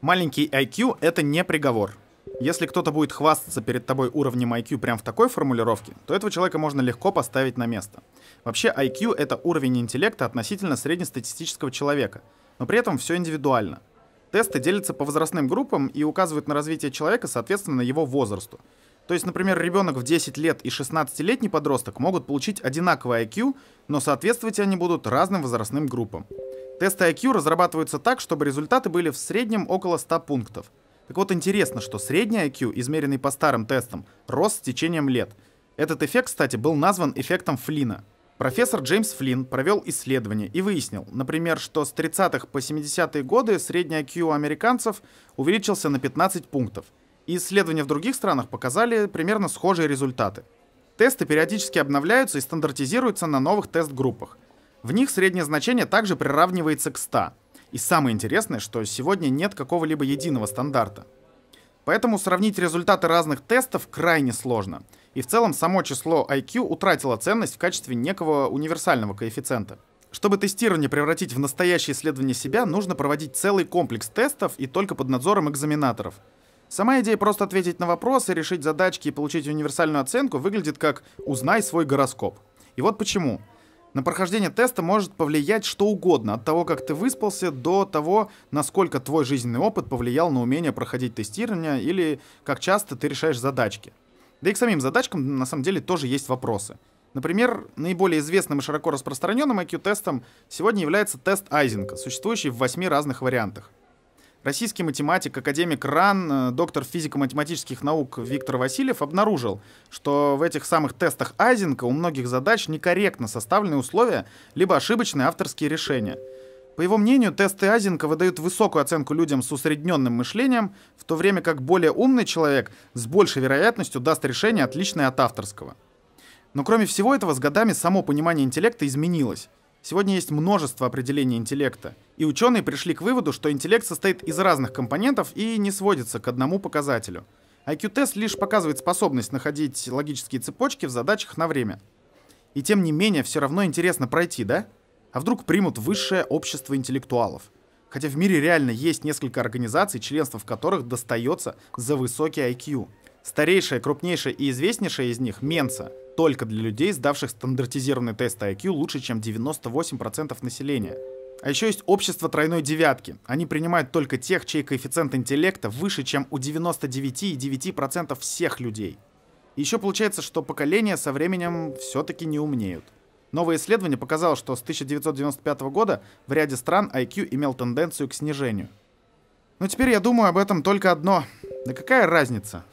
Маленький IQ — это не приговор. Если кто-то будет хвастаться перед тобой уровнем IQ прямо в такой формулировке, то этого человека можно легко поставить на место. Вообще IQ — это уровень интеллекта относительно среднестатистического человека, но при этом все индивидуально. Тесты делятся по возрастным группам и указывают на развитие человека соответственно его возрасту. То есть, например, ребенок в 10 лет и 16-летний подросток могут получить одинаковый IQ, но соответствовать они будут разным возрастным группам. Тесты IQ разрабатываются так, чтобы результаты были в среднем около 100 пунктов. Так вот интересно, что средний IQ, измеренный по старым тестам, рос с течением лет. Этот эффект, кстати, был назван эффектом Флина. Профессор Джеймс Флинн провел исследование и выяснил, например, что с 30-х по 70-е годы средний IQ у американцев увеличился на 15 пунктов. И исследования в других странах показали примерно схожие результаты. Тесты периодически обновляются и стандартизируются на новых тест-группах – в них среднее значение также приравнивается к 100. И самое интересное, что сегодня нет какого-либо единого стандарта. Поэтому сравнить результаты разных тестов крайне сложно. И в целом само число IQ утратило ценность в качестве некого универсального коэффициента. Чтобы тестирование превратить в настоящее исследование себя, нужно проводить целый комплекс тестов и только под надзором экзаменаторов. Сама идея просто ответить на вопросы, решить задачки и получить универсальную оценку выглядит как «узнай свой гороскоп». И вот почему – на прохождение теста может повлиять что угодно, от того, как ты выспался, до того, насколько твой жизненный опыт повлиял на умение проходить тестирование или как часто ты решаешь задачки. Да и к самим задачкам на самом деле тоже есть вопросы. Например, наиболее известным и широко распространенным IQ-тестом сегодня является тест Айзенка, существующий в восьми разных вариантах. Российский математик, академик РАН, э, доктор физико-математических наук Виктор Васильев обнаружил, что в этих самых тестах Айзенка у многих задач некорректно составлены условия, либо ошибочные авторские решения. По его мнению, тесты Азинка выдают высокую оценку людям с усредненным мышлением, в то время как более умный человек с большей вероятностью даст решение, отличное от авторского. Но кроме всего этого, с годами само понимание интеллекта изменилось. Сегодня есть множество определений интеллекта, и ученые пришли к выводу, что интеллект состоит из разных компонентов и не сводится к одному показателю. IQ-тест лишь показывает способность находить логические цепочки в задачах на время. И тем не менее, все равно интересно пройти, да? А вдруг примут высшее общество интеллектуалов? Хотя в мире реально есть несколько организаций, членство в которых достается за высокий IQ. Старейшая, крупнейшая и известнейшая из них – Менса – только для людей, сдавших стандартизированный тест IQ лучше, чем 98% населения. А еще есть общество тройной девятки. Они принимают только тех, чей коэффициент интеллекта выше, чем у 99,9% всех людей. Еще получается, что поколения со временем все-таки не умнеют. Новое исследование показало, что с 1995 года в ряде стран IQ имел тенденцию к снижению. Но теперь я думаю об этом только одно. Да какая разница?